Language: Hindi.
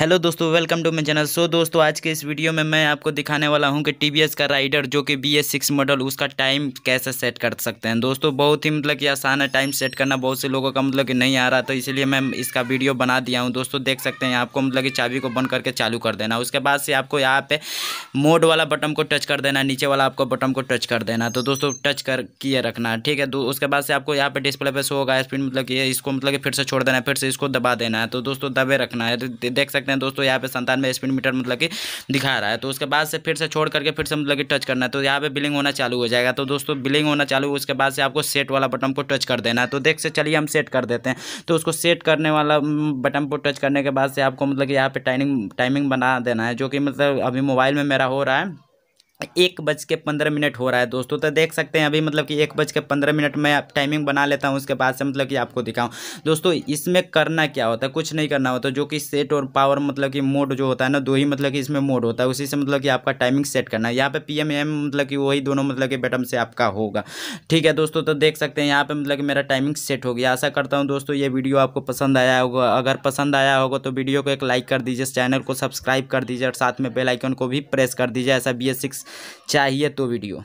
हेलो दोस्तों welcome to my channel so दोस्तों आज के इस वीडियो में मैं आपको दिखाने वाला हूं कि टी का राइडर जो कि बी एस सिक्स मॉडल उसका टाइम कैसे सेट कर सकते हैं दोस्तों बहुत ही मतलब कि आसान है टाइम सेट करना बहुत से लोगों का मतलब कि नहीं आ रहा तो इसलिए मैं इसका वीडियो बना दिया हूँ दोस्तों देख सकते हैं आपको मतलब कि चाबी को बंद करके चालू कर देना उसके बाद से आपको यहाँ पे मोड वाला बटन को टच कर देना नीचे वाला आपको बटन को टच कर देना तो दोस्तों टच कर किए रखना ठीक है उसके बाद से आपको यहाँ पे डिस्प्ले पे शो होगा स्पीड मतलब कि इसको मतलब कि फिर से छोड़ देना फिर से इसको दबा देना है तो दोस्तों दबे रखना है देख सकते सकते हैं दोस्तों यहाँ पे संतानवे स्पीड मीटर मतलब कि दिखा रहा है तो उसके बाद से फिर से छोड़ करके फिर से मतलब कि टच करना है तो यहाँ पे बिलिंग होना चालू हो जाएगा तो दोस्तों बिलिंग होना चालू उसके बाद से आपको सेट वाला बटन को टच कर देना है तो देख से चलिए हम सेट कर देते हैं तो उसको सेट करने वाला बटन को टच करने के बाद से आपको मतलब कि यहाँ पर टाइमिंग टाइमिंग बना देना है जो कि मतलब अभी मोबाइल में मेरा हो रहा है एक बज के पंद्रह मिनट हो रहा है दोस्तों तो देख सकते हैं अभी मतलब कि एक बज के पंद्रह मिनट में टाइमिंग बना लेता हूँ उसके बाद से मतलब कि आपको दिखाऊं दोस्तों इसमें करना क्या होता है कुछ नहीं करना होता जो कि सेट और पावर मतलब कि मोड जो होता है ना दो ही मतलब कि इसमें मोड होता है उसी से मतलब कि आपका टाइमिंग सेट करना है यहाँ पर पी एम एम मतलब कि वही दोनों मतलब कि बटन से आपका होगा ठीक है दोस्तों तो देख सकते हैं यहाँ पर मतलब कि मेरा टाइमिंग सेट हो गया आशा करता हूँ दोस्तों ये वीडियो आपको पसंद आया होगा अगर पसंद आया होगा तो वीडियो को एक लाइक कर दीजिए चैनल को सब्सक्राइब कर दीजिए और साथ में बेलाइकन को भी प्रेस कर दीजिए ऐसा बी एस सिक्स चाहिए तो वीडियो